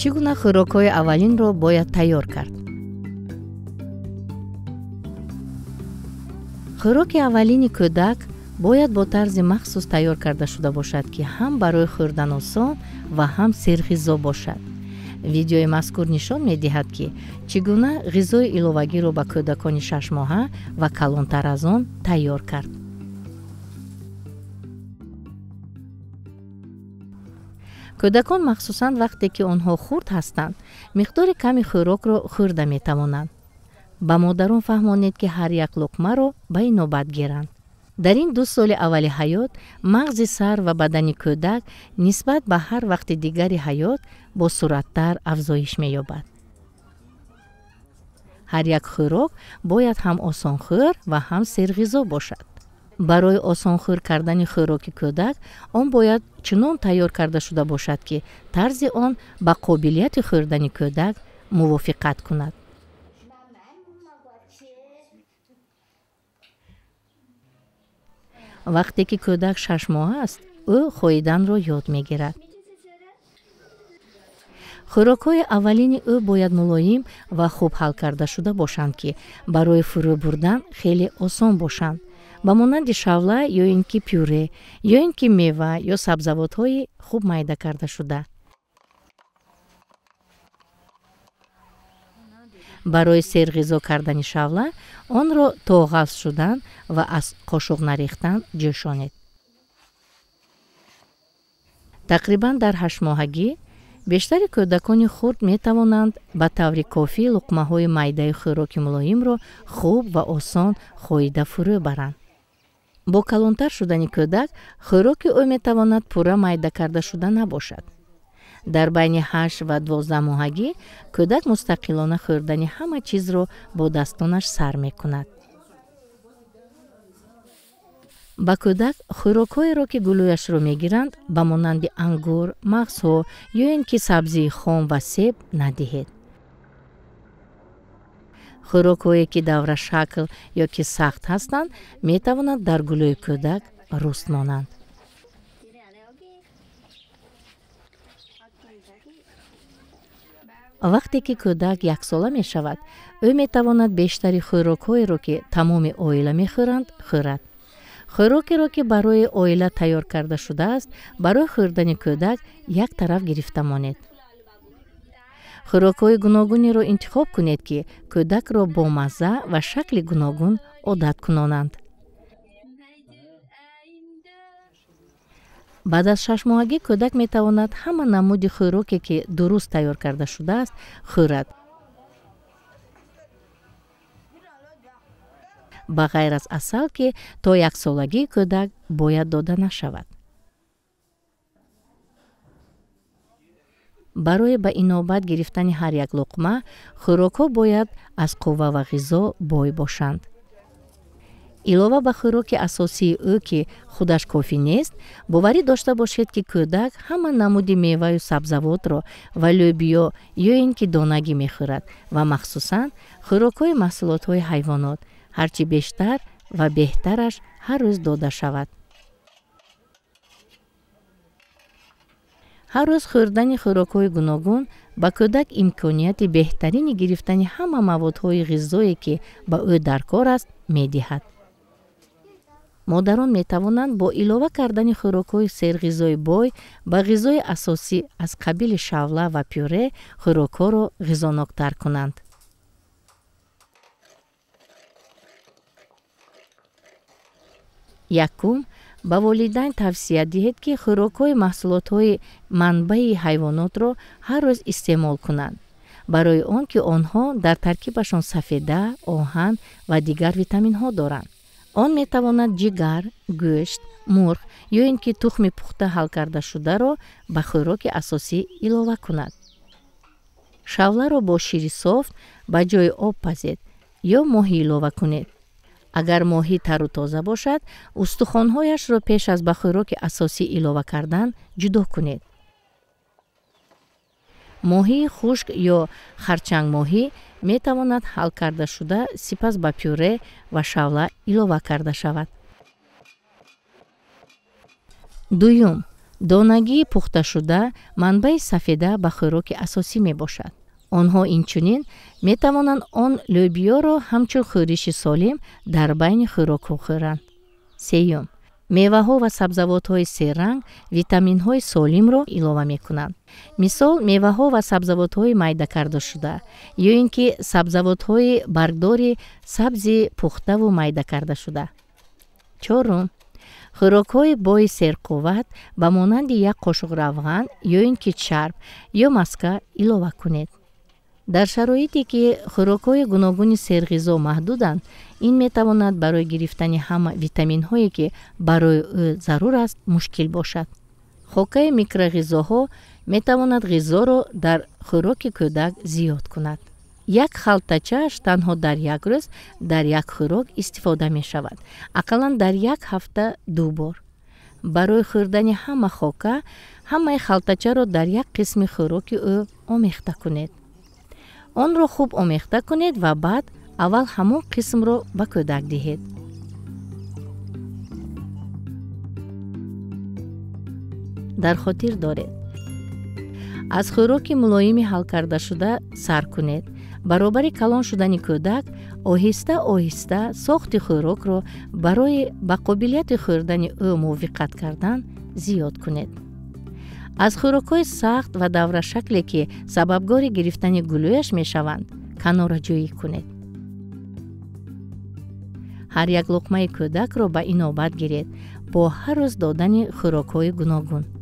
чӣ гуна хӯрокҳои аввалинро бояд тайёр кард хӯроки аввалини кӯдак бояд бо тарзи махсус тайёр карда шуда бошад ки ҳам барои хӯрдан осон ва ҳам серғизо бошад видеои мазкур нишон медиҳад ки чӣ гуна ғизои иловагиро ба кӯдакони шашмоҳа ва калонтар аз он тайёр кард кӯдакон махсусан вақте ки онҳо хурд ҳастанд миқдори ками хӯрокро хӯрда метавонанд ба модарон фаҳмонед ки ҳар як луқмаро ба инобат гиранд дар ин ду соли аввали ҳаёт мағзи сар ва бадани кӯдак нисбат ба ҳар вақти дигари ҳаёт бо суръаттар афзоиш меёбад ҳар як хӯрок бояд ҳам осонхӯр ва ҳам серғизо бошад барои осонхӯр кардани хӯроки кӯдак он бояд чунон тайёр карда шуда бошад ки тарзи он ба қобилияти хӯрдани кӯдак мувофиқат кунад вақте ки кӯдак шаш моҳ аст ӯ хоиданро ёд мегирад хӯрокҳои аввалини ӯ бояд мулоим ва хуб ҳал карда шуда бошанд ки барои фурӯ бурдан хеле осон бошанд ба монанди шавла ё ин ки пюре ё ин ки мева ё сабзавотҳои хуб майда карда шуда барои серғизо кардани шавла онро то ғафз шудан ва аз қошуқ нарехтан ҷӯшонед тақрибан дар ҳаштмоҳагӣ бештари кӯдакони хурд метавонанд ба таври кофӣ луқмаҳои майдаи хӯроки мулоимро хуб ва осон хоида фурӯ баранд бо калонтар шудани кӯдак хӯроки ӯ метавонад пурра майда карда шуда набошад дар байни ҳашт ва дувоздаҳмоҳагӣ кӯдак мустақилона хӯрдани ҳама чизро бо дастонаш сар мекунад ба кӯдак хӯрокҳоеро ки гулӯяшро мегиранд ба монанди ангур мағзҳо ё ин ки сабзии хом ва себ надиҳед хӯрокҳое ки даврашакл ё ки сахт ҳастанд метавонанд дар гулӯи кӯдак руст монанд вақте ки кӯдак яксола мешавад ӯ метавонад бештари хӯрокҳоеро ки тамоми оила мехӯранд хӯрад хӯрокеро ки барои оила тайёр карда шудааст барои хӯрдани кӯдак як тараф гирифта монед хӯрокҳои гуногунеро интихоб кунед ки кӯдакро бо мазза ва шакли гуногун одат кунонанд баъд аз шашмоҳагӣ кӯдак метавонад ҳама намуди хӯроке ки дуруст тайёр карда шудааст хӯрад ба ғайр аз асал ки то яксолагии кӯдак бояд дода нашавад барои ба инобат гирифтани ҳар як луқма хӯрокҳо бояд аз қувва ва ғизо бой бошанд илова ба хӯроки асосии ӯ ки худаш кофӣ нест боварӣ дошта бошед ки кӯдак ҳама намуди меваю сабзавотро ва лӯбиё ё ин ки донагӣ мехӯрад ва махсусан хӯрокҳои маҳсулотҳои ҳайвонот ҳарчи бештар ва беҳтараш ҳар рӯз дода шавад ҳар рӯз хӯрдани хӯрокҳои гуногун ба кӯдак имконияти беҳтарини гирифтани ҳама маводҳои ғизое ки ба ӯ дар кор аст медиҳад модарон метавонанд бо илова кардани хӯрокҳои серғизои бой ба ғизои асосӣ аз қабили шавла ва пюре хӯрокҳоро ғизоноктар кунанд якум ба волидайн тавсия диҳед ки хӯрокҳои маҳсулотҳои манбаи ҳайвонотро ҳар рӯз истеъмол кунанд барои он ки онҳо дар таркибашон сафеда оҳан ва дигар витаминҳо доранд он метавонад ҷигар гӯшт мурғ ё ин ки тухми пухта ҳалкардашударо ба хӯроки асосӣ илова кунад шавларо бо шири софт ба ҷои об пазед ё моҳӣ илова кунед агар моҳӣ тару тоза бошад устухонҳояшро пеш аз ба хӯроки асосӣ илова кардан ҷудо кунед моҳии хушк ё харчангмоҳӣ метавонад ҳал карда шуда сипас ба пюре ва шавла илова карда шавад дуюм донагии пухташуда манбаи сафеда ба хӯроки асосӣ мебошад онҳо инчунин метавонанд он лӯбиёро ҳамчун хӯриши солим дар байни хӯрокҳо хӯранд сеюм меваҳо ва сабзавотҳои серранг витаминҳои солимро илова мекунанд мисол меваҳо ва сабзавотҳои майдакардашуда ё ин ки сабзавотҳои баргдори сабзи пухтаву майдакардашуда чорум хӯрокҳои бои серқувват ба монанди як қошуқ равған ё ин ки чарб ё маска илова кунед дар шароите ки хӯрокҳои гуногуни серғизо маҳдуданд ин метавонад барои гирифтани ҳама витаминҳое ки барои ӯ зарур аст мушкил бошад хокаи микроғизоҳо метавонад ғизоро дар хӯроки кӯдак зиёд кунад як халтачааш танҳо дар як рӯз дар як хӯрок истифода мешавад ақаллан дар як ҳафта ду бор барои хӯрдани ҳама хока ҳамаи халтачаро дар як қисми хӯроки ӯ омехта кунед онро хуб омехта кунед ва баъд аввал ҳамон қисмро ба кӯдак диҳед дар хотир доред аз хӯроки мулоими ҳалкардашуда сар кунед баробари калон шудани кӯдак оҳиста оҳиста сохти хӯрокро барои ба қобилияти хӯрдани ӯ мувиқат кардан зиёд кунед аз хӯрокҳои сахт ва даврашакле ки сабабгори гирифтани гулӯяш мешаванд канораҷӯӣ кунед ҳар як луқмаи кӯдакро ба инобат гиред бо ҳар рӯз додани хӯрокҳои гуногун